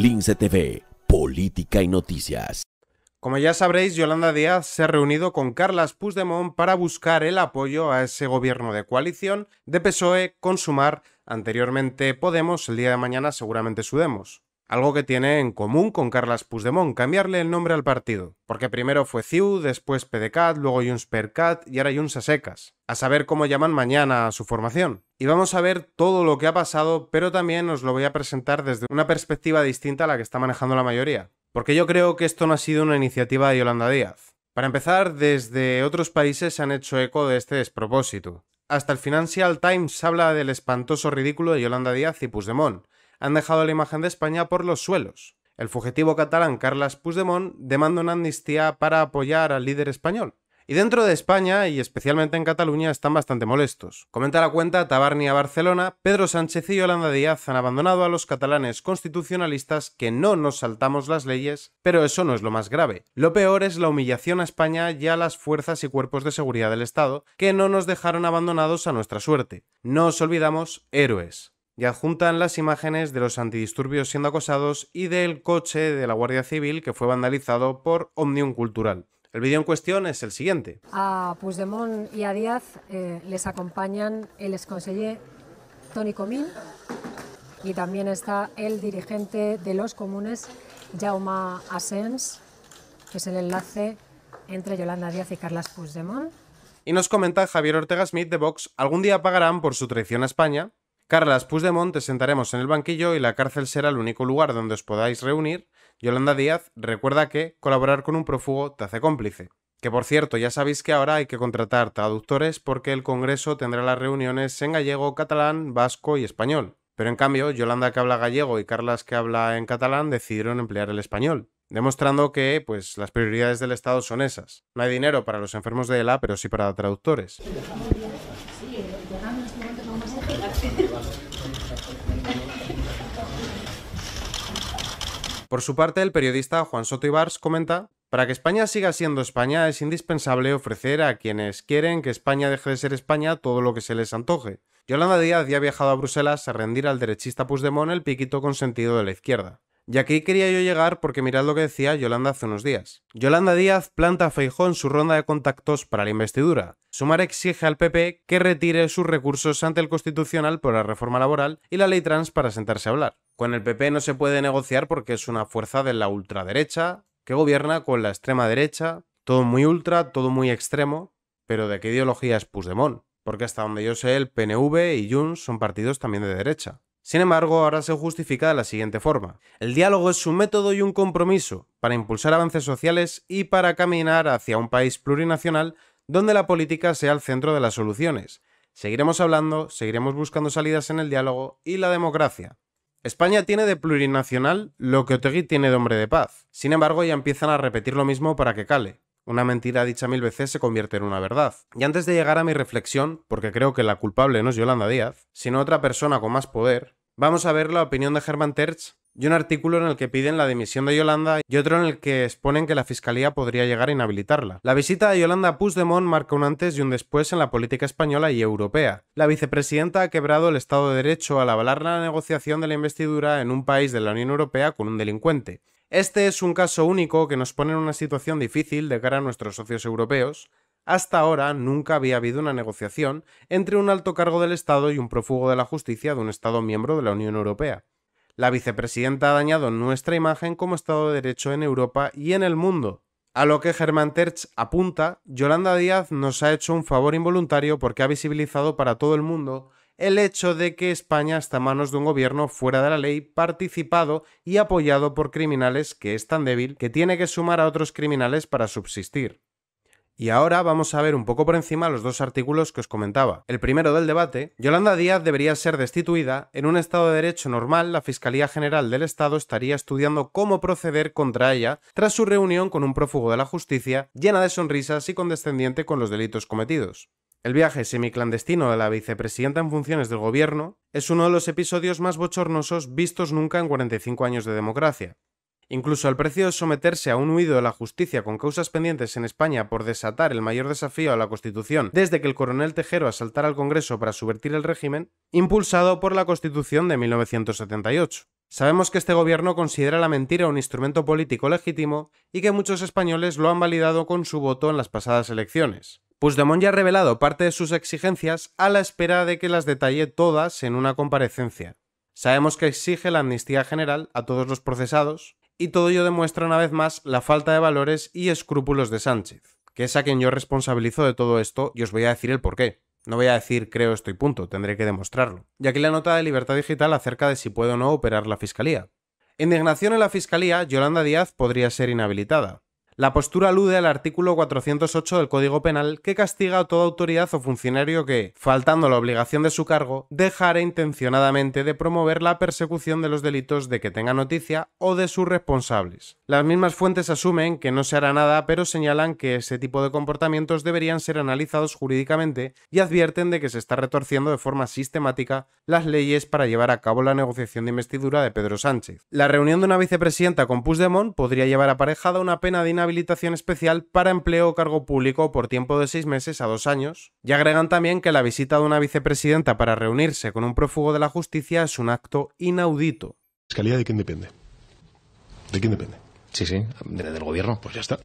Lince TV, Política y Noticias. Como ya sabréis, Yolanda Díaz se ha reunido con Carlas Puigdemont para buscar el apoyo a ese gobierno de coalición de PSOE con Sumar, anteriormente Podemos, el día de mañana seguramente Sudemos. Algo que tiene en común con Carlas Puigdemont, cambiarle el nombre al partido. Porque primero fue CIU, después PDCAT, luego Junts per y ahora Junts a secas. A saber cómo llaman mañana a su formación y vamos a ver todo lo que ha pasado, pero también os lo voy a presentar desde una perspectiva distinta a la que está manejando la mayoría, porque yo creo que esto no ha sido una iniciativa de Yolanda Díaz. Para empezar, desde otros países se han hecho eco de este despropósito. Hasta el Financial Times habla del espantoso ridículo de Yolanda Díaz y Puigdemont. Han dejado la imagen de España por los suelos. El fugitivo catalán Carles Puigdemont demanda una amnistía para apoyar al líder español. Y dentro de España, y especialmente en Cataluña, están bastante molestos. Comenta la cuenta Tabarnia a Barcelona, Pedro Sánchez y Yolanda Díaz han abandonado a los catalanes constitucionalistas que no nos saltamos las leyes, pero eso no es lo más grave. Lo peor es la humillación a España y a las fuerzas y cuerpos de seguridad del Estado, que no nos dejaron abandonados a nuestra suerte. No os olvidamos, héroes y adjuntan las imágenes de los antidisturbios siendo acosados y del coche de la Guardia Civil que fue vandalizado por Omnium Cultural. El vídeo en cuestión es el siguiente. A Puigdemont y a Díaz eh, les acompañan el exconseller Tony Comín y también está el dirigente de los comunes, Jaume Asens, que es el enlace entre Yolanda Díaz y Carles Puigdemont. Y nos comenta Javier Ortega Smith de Vox, algún día pagarán por su traición a España Carlas Puigdemont te sentaremos en el banquillo y la cárcel será el único lugar donde os podáis reunir. Yolanda Díaz recuerda que colaborar con un prófugo te hace cómplice. Que por cierto, ya sabéis que ahora hay que contratar traductores porque el Congreso tendrá las reuniones en gallego, catalán, vasco y español. Pero en cambio, Yolanda que habla gallego y Carlas que habla en catalán decidieron emplear el español demostrando que pues las prioridades del Estado son esas. No hay dinero para los enfermos de ELA, pero sí para traductores. Por su parte, el periodista Juan Soto Ibars comenta para que España siga siendo España es indispensable ofrecer a quienes quieren que España deje de ser España todo lo que se les antoje. Yolanda Díaz ya ha viajado a Bruselas a rendir al derechista Puigdemont el piquito consentido de la izquierda. Y aquí quería yo llegar porque mirad lo que decía Yolanda hace unos días. Yolanda Díaz planta a en su ronda de contactos para la investidura. Sumar exige al PP que retire sus recursos ante el Constitucional por la reforma laboral y la ley trans para sentarse a hablar. Con el PP no se puede negociar porque es una fuerza de la ultraderecha que gobierna con la extrema derecha, todo muy ultra, todo muy extremo, pero ¿de qué ideología es Puigdemont? Porque hasta donde yo sé, el PNV y Junts son partidos también de derecha. Sin embargo, ahora se justifica de la siguiente forma. El diálogo es un método y un compromiso para impulsar avances sociales y para caminar hacia un país plurinacional donde la política sea el centro de las soluciones. Seguiremos hablando, seguiremos buscando salidas en el diálogo y la democracia. España tiene de plurinacional lo que Otegui tiene de hombre de paz. Sin embargo, ya empiezan a repetir lo mismo para que cale. Una mentira dicha mil veces se convierte en una verdad. Y antes de llegar a mi reflexión, porque creo que la culpable no es Yolanda Díaz, sino otra persona con más poder, vamos a ver la opinión de Germán Terz y un artículo en el que piden la dimisión de Yolanda y otro en el que exponen que la fiscalía podría llegar a inhabilitarla. La visita de Yolanda a Puigdemont marca un antes y un después en la política española y europea. La vicepresidenta ha quebrado el Estado de Derecho al avalar la negociación de la investidura en un país de la Unión Europea con un delincuente. Este es un caso único que nos pone en una situación difícil de cara a nuestros socios europeos. Hasta ahora nunca había habido una negociación entre un alto cargo del Estado y un prófugo de la justicia de un Estado miembro de la Unión Europea. La vicepresidenta ha dañado nuestra imagen como Estado de Derecho en Europa y en el mundo. A lo que Germán Terch apunta, Yolanda Díaz nos ha hecho un favor involuntario porque ha visibilizado para todo el mundo el hecho de que España está a manos de un gobierno fuera de la ley, participado y apoyado por criminales que es tan débil que tiene que sumar a otros criminales para subsistir. Y ahora vamos a ver un poco por encima los dos artículos que os comentaba. El primero del debate, Yolanda Díaz debería ser destituida. En un Estado de Derecho normal, la Fiscalía General del Estado estaría estudiando cómo proceder contra ella tras su reunión con un prófugo de la justicia, llena de sonrisas y condescendiente con los delitos cometidos. El viaje semiclandestino de la vicepresidenta en funciones del gobierno es uno de los episodios más bochornosos vistos nunca en 45 años de democracia. Incluso al precio de someterse a un huido de la justicia con causas pendientes en España por desatar el mayor desafío a la Constitución desde que el coronel Tejero asaltara al Congreso para subvertir el régimen, impulsado por la Constitución de 1978. Sabemos que este gobierno considera la mentira un instrumento político legítimo y que muchos españoles lo han validado con su voto en las pasadas elecciones. Puigdemont ya ha revelado parte de sus exigencias a la espera de que las detalle todas en una comparecencia. Sabemos que exige la amnistía general a todos los procesados, y todo ello demuestra una vez más la falta de valores y escrúpulos de Sánchez, que es a quien yo responsabilizo de todo esto y os voy a decir el porqué. No voy a decir creo estoy punto, tendré que demostrarlo. Y aquí la nota de libertad digital acerca de si puede o no operar la fiscalía. Indignación en la fiscalía, Yolanda Díaz podría ser inhabilitada. La postura alude al artículo 408 del Código Penal que castiga a toda autoridad o funcionario que, faltando la obligación de su cargo, dejare intencionadamente de promover la persecución de los delitos de que tenga noticia o de sus responsables. Las mismas fuentes asumen que no se hará nada, pero señalan que ese tipo de comportamientos deberían ser analizados jurídicamente y advierten de que se está retorciendo de forma sistemática las leyes para llevar a cabo la negociación de investidura de Pedro Sánchez. La reunión de una vicepresidenta con Puigdemont podría llevar aparejada una pena de habilitación especial para empleo o cargo público por tiempo de seis meses a dos años, y agregan también que la visita de una vicepresidenta para reunirse con un prófugo de la justicia es un acto inaudito. ¿Fiscalía de quién depende? ¿De quién depende? Sí, sí, del gobierno, pues ya está.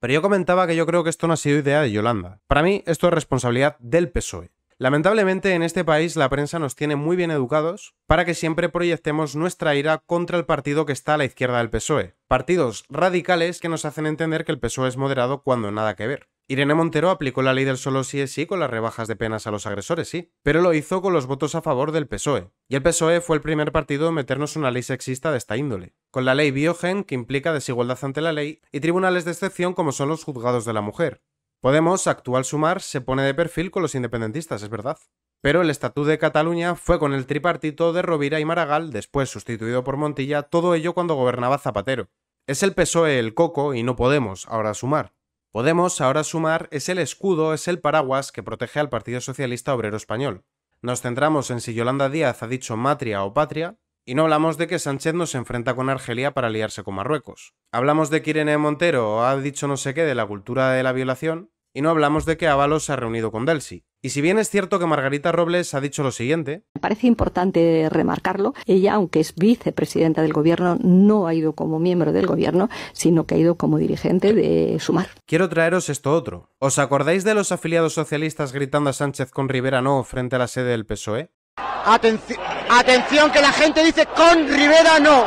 Pero yo comentaba que yo creo que esto no ha sido idea de Yolanda. Para mí, esto es responsabilidad del PSOE. Lamentablemente en este país la prensa nos tiene muy bien educados para que siempre proyectemos nuestra ira contra el partido que está a la izquierda del PSOE. Partidos radicales que nos hacen entender que el PSOE es moderado cuando nada que ver. Irene Montero aplicó la ley del solo sí es sí con las rebajas de penas a los agresores, sí, pero lo hizo con los votos a favor del PSOE. Y el PSOE fue el primer partido en meternos una ley sexista de esta índole, con la ley Biogen que implica desigualdad ante la ley y tribunales de excepción como son los juzgados de la mujer. Podemos, actual Sumar, se pone de perfil con los independentistas, es verdad. Pero el Estatut de Cataluña fue con el tripartito de Rovira y Maragall, después sustituido por Montilla, todo ello cuando gobernaba Zapatero. Es el PSOE el coco y no Podemos, ahora Sumar. Podemos, ahora Sumar, es el escudo, es el paraguas que protege al Partido Socialista Obrero Español. Nos centramos en si Yolanda Díaz ha dicho matria o patria, y no hablamos de que Sánchez nos enfrenta con Argelia para aliarse con Marruecos. Hablamos de que Irene Montero ha dicho no sé qué de la cultura de la violación. Y no hablamos de que Ábalos se ha reunido con Delsi. Y si bien es cierto que Margarita Robles ha dicho lo siguiente. Me parece importante remarcarlo. Ella, aunque es vicepresidenta del gobierno, no ha ido como miembro del gobierno, sino que ha ido como dirigente de Sumar. Quiero traeros esto otro. ¿Os acordáis de los afiliados socialistas gritando a Sánchez con Rivera no frente a la sede del PSOE? ¡Atención! atención que la gente dice con Rivera no.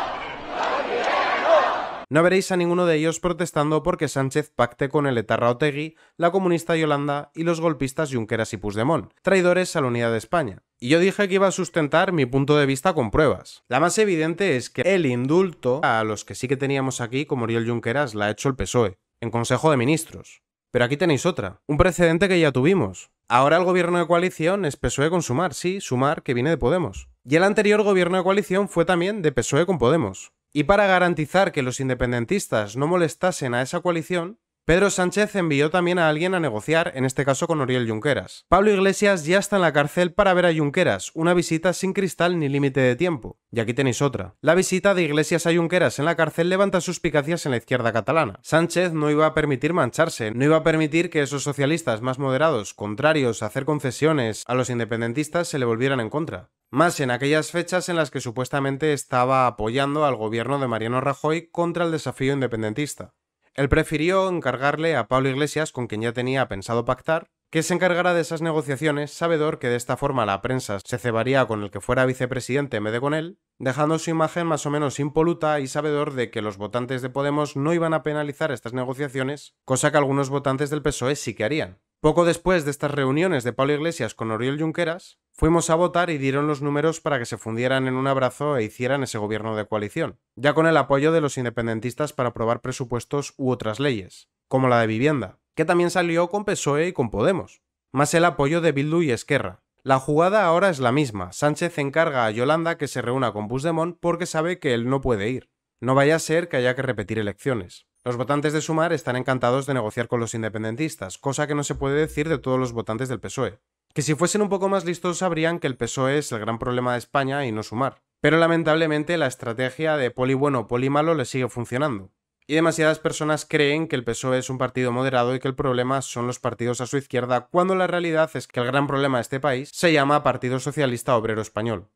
No veréis a ninguno de ellos protestando porque Sánchez pacte con el etarra Otegui, la comunista Yolanda y los golpistas Junqueras y Pusdemón, traidores a la unidad de España. Y yo dije que iba a sustentar mi punto de vista con pruebas. La más evidente es que el indulto a los que sí que teníamos aquí, como Oriol Junqueras, la ha hecho el PSOE, en Consejo de Ministros. Pero aquí tenéis otra, un precedente que ya tuvimos. Ahora el gobierno de coalición es PSOE con Sumar, sí, Sumar, que viene de Podemos. Y el anterior gobierno de coalición fue también de PSOE con Podemos. Y para garantizar que los independentistas no molestasen a esa coalición, Pedro Sánchez envió también a alguien a negociar, en este caso con Oriel Junqueras. Pablo Iglesias ya está en la cárcel para ver a Junqueras, una visita sin cristal ni límite de tiempo. Y aquí tenéis otra. La visita de Iglesias a Junqueras en la cárcel levanta suspicacias en la izquierda catalana. Sánchez no iba a permitir mancharse, no iba a permitir que esos socialistas más moderados, contrarios a hacer concesiones a los independentistas, se le volvieran en contra más en aquellas fechas en las que supuestamente estaba apoyando al gobierno de Mariano Rajoy contra el desafío independentista. Él prefirió encargarle a Pablo Iglesias, con quien ya tenía pensado pactar, que se encargara de esas negociaciones, sabedor que de esta forma la prensa se cebaría con el que fuera vicepresidente en vez de con él, dejando su imagen más o menos impoluta y sabedor de que los votantes de Podemos no iban a penalizar estas negociaciones, cosa que algunos votantes del PSOE sí que harían. Poco después de estas reuniones de Pablo Iglesias con Oriol Junqueras, Fuimos a votar y dieron los números para que se fundieran en un abrazo e hicieran ese gobierno de coalición, ya con el apoyo de los independentistas para aprobar presupuestos u otras leyes, como la de vivienda, que también salió con PSOE y con Podemos, más el apoyo de Bildu y Esquerra. La jugada ahora es la misma, Sánchez encarga a Yolanda que se reúna con Puigdemont porque sabe que él no puede ir. No vaya a ser que haya que repetir elecciones. Los votantes de Sumar están encantados de negociar con los independentistas, cosa que no se puede decir de todos los votantes del PSOE que si fuesen un poco más listos sabrían que el PSOE es el gran problema de España y no sumar. Pero lamentablemente la estrategia de poli bueno, poli malo le sigue funcionando. Y demasiadas personas creen que el PSOE es un partido moderado y que el problema son los partidos a su izquierda, cuando la realidad es que el gran problema de este país se llama Partido Socialista Obrero Español.